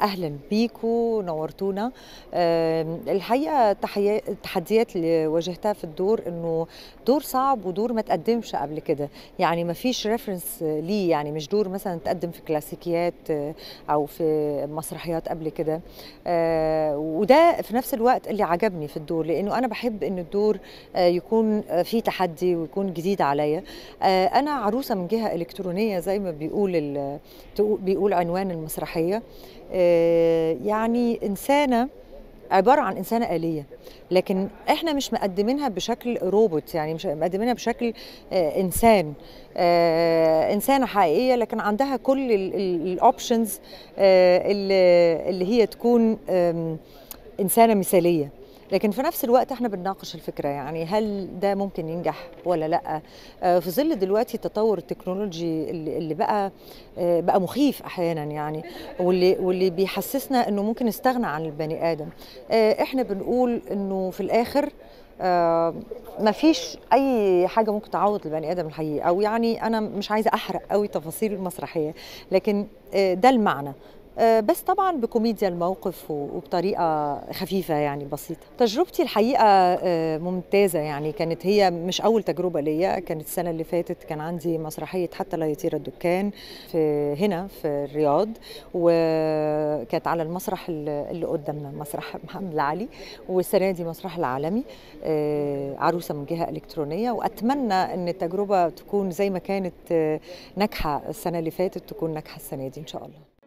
اهلا بيكم نورتونا الحقيقه التحديات اللي واجهتها في الدور انه دور صعب ودور ما تقدمش قبل كده يعني ما فيش ريفرنس ليه يعني مش دور مثلا تقدم في كلاسيكيات آه، او في مسرحيات قبل كده آه، وده في نفس الوقت اللي عجبني في الدور لانه انا بحب ان الدور آه، يكون فيه تحدي ويكون جديد عليا انا عروسه من جهه الكترونيه زي ما بيقول بيقول عنوان المسرحيه يعني انسانه عباره عن انسانه اليه لكن احنا مش مقدمينها بشكل روبوت يعني مش مقدمينها بشكل آه، انسان آه، انسانه حقيقيه لكن عندها كل الاوبشنز آه، اللي هي تكون انسانه مثاليه لكن في نفس الوقت احنا بنناقش الفكره يعني هل ده ممكن ينجح ولا لا آه، في ظل دلوقتي التطور التكنولوجي اللي بقى آه، بقى مخيف احيانا يعني واللي واللي بيحسسنا انه ممكن نستغنى عن البني ادم آه، احنا بنقول انه في الاخر ما فيش اي حاجه ممكن تعوض البني ادم الحقيقي او يعني انا مش عايزه احرق قوي تفاصيل المسرحيه لكن ده المعنى آه، بس طبعا بكوميديا الموقف وبطريقه خفيفه يعني بسيطه تجربتي الحقيقه آه، ممتازه يعني كانت هي مش اول تجربه ليا كانت السنه اللي فاتت كان عندي مسرحيه حتى لا يطير الدكان في هنا في الرياض وكانت على المسرح اللي قدامنا مسرح محمد العلي والسنه دي مسرح العالمي آه، عروسه من جهه الكترونيه واتمنى ان التجربه تكون زي ما كانت ناجحه السنه اللي فاتت تكون ناجحه السنه دي ان شاء الله